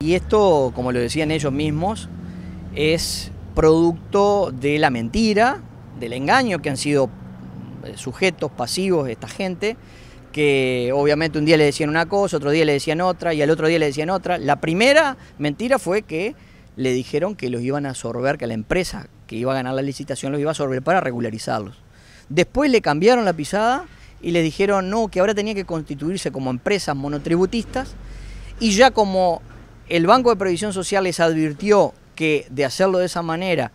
Y esto, como lo decían ellos mismos, es producto de la mentira, del engaño que han sido eh, sujetos pasivos de esta gente, que obviamente un día le decían una cosa, otro día le decían otra y al otro día le decían otra. La primera mentira fue que le dijeron que los iban a absorber, que la empresa que iba a ganar la licitación los iba a absorber para regularizarlos. Después le cambiaron la pisada y le dijeron no, que ahora tenía que constituirse como empresas monotributistas y ya como el Banco de Previsión Social les advirtió que de hacerlo de esa manera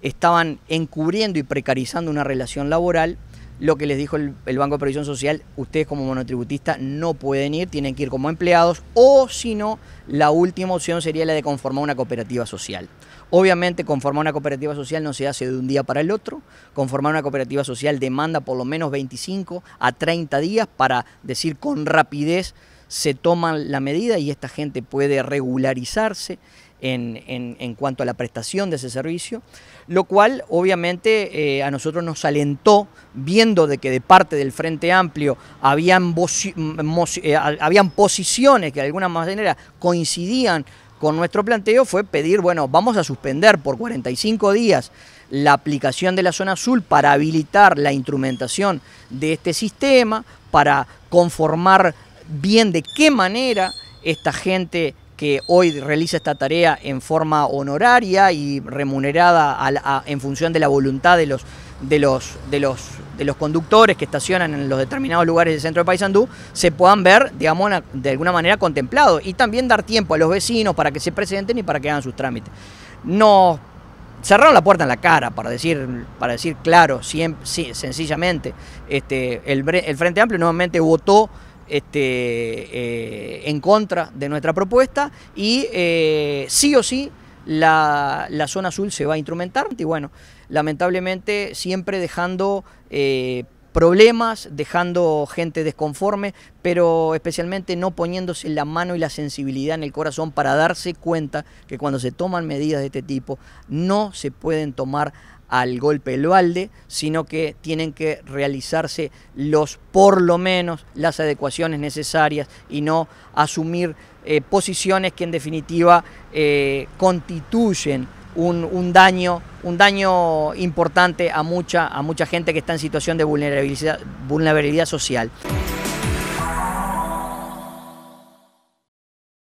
estaban encubriendo y precarizando una relación laboral. Lo que les dijo el, Banco de Previsión Social, ustedes como monotributistas no pueden ir, tienen que ir como empleados o si no, la última opción sería la de conformar una cooperativa social. Obviamente conformar una cooperativa social no se hace de un día para el otro. Conformar una cooperativa social demanda por lo menos 25 a 30 días para decir con rapidez se toman la medida y esta gente puede regularizarse en, cuanto a la prestación de ese servicio, lo cual obviamente eh, a nosotros nos alentó viendo de que de parte del Frente Amplio habían, eh, habían posiciones que de alguna manera coincidían con nuestro planteo fue pedir, bueno, vamos a suspender por 45 días la aplicación de la zona azul para habilitar la instrumentación de este sistema, para conformar bien de qué manera esta gente que hoy realiza esta tarea en forma honoraria y remunerada en función de la voluntad de los, de, los, conductores que estacionan en los determinados lugares del centro de Paysandú, se puedan ver, digamos, de alguna manera contemplados y también dar tiempo a los vecinos para que se presenten y para que hagan sus trámites. no cerraron la puerta en la cara, para decir, para decir claro, sencillamente. Este, el Frente Amplio nuevamente votó este, eh, en contra de nuestra propuesta y eh, sí o sí la, la, zona azul se va a instrumentar y bueno, lamentablemente siempre dejando eh, problemas, dejando gente desconforme, pero especialmente no poniéndose la mano y la sensibilidad en el corazón para darse cuenta que cuando se toman medidas de este tipo no se pueden tomar al golpe del balde, sino que tienen que realizarse los, por lo menos, las adecuaciones necesarias y no asumir eh, posiciones que en definitiva eh, constituyen un, un, daño, un daño importante a mucha, a mucha gente que está en situación de vulnerabilidad, vulnerabilidad social.